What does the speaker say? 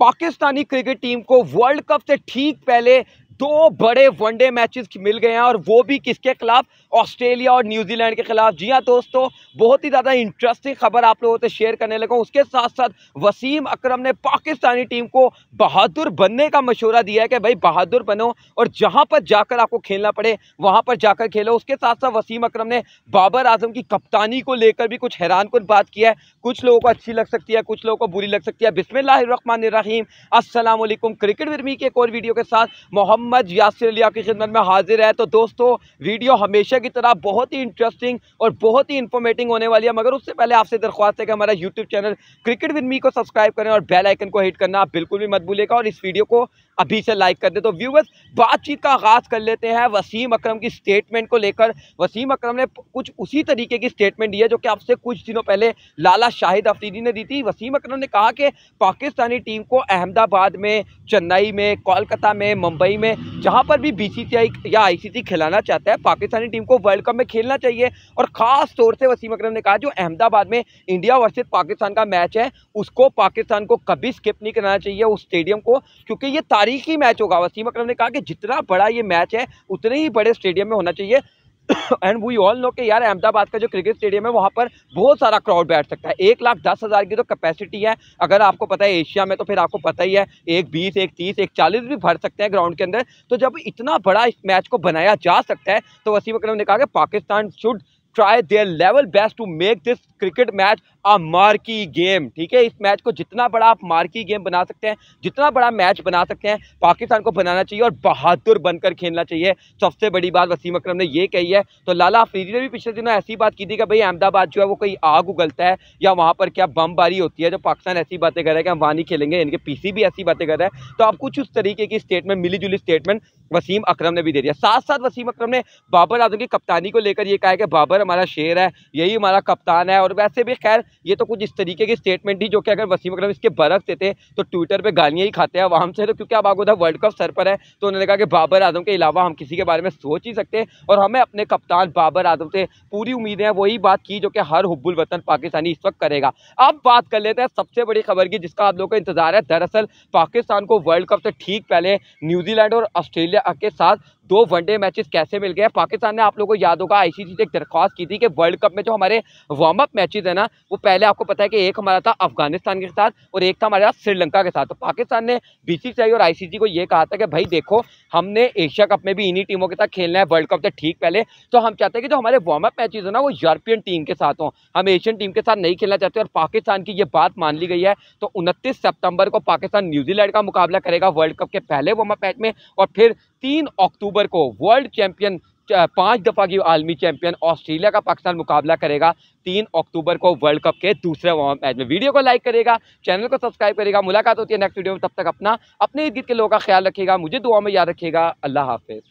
Pakistani cricket team को world cup से ठीक पहले दो बड़े वनडे मैचेस मिल गए हैं और वो भी किसके खिलाफ ऑस्ट्रेलिया और न्यूजीलैंड के खिलाफ जी हाँ दोस्तों बहुत ही ज़्यादा इंटरेस्टिंग खबर आप लोगों से शेयर करने लगा उसके साथ साथ वसीम अकरम ने पाकिस्तानी टीम को बहादुर बनने का मशवरा दिया है कि भाई बहादुर बनो और जहाँ पर जाकर आपको खेलना पड़े वहाँ पर जाकर खेलो उसके साथ साथ वसीम अक्रम ने बाबर आजम की कप्तानी को लेकर भी कुछ हैरान कुछ बात किया है कुछ लोगों को अच्छी लग सकती है कुछ लोगों को बुरी लग सकती है बिसमिल्लाम असलम क्रिकेट वर्मी के एक और वीडियो के साथ मोहम्मद मोहम्मद यासिर अली आपकी खिदमत में हाजिर है तो दोस्तों वीडियो हमेशा की तरह बहुत ही इंटरेस्टिंग और बहुत ही इंफॉर्मेटिव होने वाली है मगर उससे पहले आपसे दरख्वास्त है कि हमारा YouTube channel cricket with me को सब्सक्राइब करें और बेल आइकन को हिट करना आप बिल्कुल भी मत भूलेगा और इस वीडियो को अभी से लाइक कर दे तो व्यूवर्स बातचीत का आगाज़ कर लेते हैं वसीम अकरम की स्टेटमेंट को लेकर वसीम अकरम ने कुछ उसी तरीके की स्टेटमेंट दी है जो कि आपसे कुछ दिनों पहले लाला शाहिद अफरीदी ने दी थी वसीम अकरम ने कहा कि पाकिस्तानी टीम को अहमदाबाद में चेन्नई में कोलकाता में मुंबई में जहाँ पर भी बी या आई खिलाना चाहता है पाकिस्तानी टीम को वर्ल्ड कप में खेलना चाहिए और ख़ास तौर से वसीम अकरम ने कहा जो अहमदाबाद में इंडिया वर्सेज पाकिस्तान का मैच है उसको पाकिस्तान को कभी स्किप नहीं करना चाहिए उस स्टेडियम को क्योंकि ये बारीकी मैच होगा वसीम अकरम ने कहा कि जितना बड़ा ये मैच है उतने ही बड़े स्टेडियम में होना चाहिए एंड वी ऑल नो कि यार अहमदाबाद का जो क्रिकेट स्टेडियम है वहाँ पर बहुत सारा क्राउड बैठ सकता है एक लाख दस हज़ार की तो कैपेसिटी है अगर आपको पता है एशिया में तो फिर आपको पता ही है एक बीस एक तीस एक चालीस भी भर सकते हैं ग्राउंड के अंदर तो जब इतना बड़ा इस मैच को बनाया जा सकता है तो वसीम अकरम ने कहा कि Pakistan should try their level best to make this cricket match a marquee game ठीक है इस मैच को जितना बड़ा आप मार्की गेम बना सकते हैं जितना बड़ा मैच बना सकते हैं पाकिस्तान को बनाना चाहिए और बहादुर बनकर खेलना चाहिए सबसे बड़ी बात वसीम अक्रम ने ये कही है तो लाला अफरीदी ने भी पिछले दिनों ऐसी बात की थी कि भाई अहमदाबाद जो है वो कहीं आग उगलता है या वहाँ पर क्या बमबारी होती है जो पाकिस्तान ऐसी बातें कर रहा है कि हम वहाँ नहीं खेलेंगे इनके पी भी ऐसी बातें कर रहा है तो आप कुछ उस तरीके की स्टेटमेंट मिली जुली स्टेटमेंट वसीम अक्रम ने भी दे दिया साथ साथ वसीम अक्रम ने बाबर आजम की कप्तानी को लेकर यह कहा कि बाबर हमारा शेर है यही हमारा कप्तान है और वैसे भी खैर ये तो कुछ इस तरीके की स्टेटमेंट थी जो कि अगर वसीम अक्रम इसके बरस देते तो ट्विटर पर गालियाँ ही खाते हैं वहाँ से तो क्योंकि अब था वर्ल्ड कप सर पर है तो उन्होंने कहा कि बाबर आजम के अलावा हम किसी के बारे में सोच ही सकते और हमें अपने कप्तान बाबर आजम से पूरी उम्मीद है वही बात की जो कि हर हब्बुल वतन पाकिस्तानी इस वक्त करेगा अब बात कर लेते हैं सबसे बड़ी खबर की जिसका आप लोगों का इंतजार है दरअसल पाकिस्तान को वर्ल्ड कप से ठीक पहले न्यूजीलैंड और ऑस्ट्रेलिया के साथ दो वनडे मैचेस कैसे मिल गए पाकिस्तान ने आप लोगों को याद होगा आईसीसी से एक दरख्वास्त की थी कि वर्ल्ड कप में जो हमारे वार्म अप मैचेस है ना वो पहले आपको पता है कि एक हमारा था अफगानिस्तान के साथ और एक था हमारे साथ श्रीलंका के साथ तो पाकिस्तान ने बी और आई को ये कहा था कि भाई देखो हमने एशिया कप में भी इन्हीं टीमों के साथ खेलना है वर्ल्ड कप से ठीक पहले तो हम चाहते हैं कि जो हमारे वार्म अप मैचेज है ना वो यूरोपियन टीम के साथ हों हम एशियन टीम के साथ नहीं खेलना चाहते और पाकिस्तान की ये बात मान ली गई है तो उनतीस सितंबर को पाकिस्तान न्यूजीलैंड का मुकाबला करेगा वर्ल्ड कप के पहले वार्म अप मैच में और फिर तीन अक्टूबर अक्टूबर को वर्ल्ड चैंपियन पांच दफ़ा की आलमी चैंपियन ऑस्ट्रेलिया का पाकिस्तान मुकाबला करेगा तीन अक्टूबर को वर्ल्ड कप के दूसरे वार्म मैच में वीडियो को लाइक करेगा चैनल को सब्सक्राइब करेगा मुलाकात होती है नेक्स्ट वीडियो में तब तक अपना अपने ईद के लोगों का ख्याल रखेगा मुझे दुआ में याद रखेगा अल्लाह हाफिज़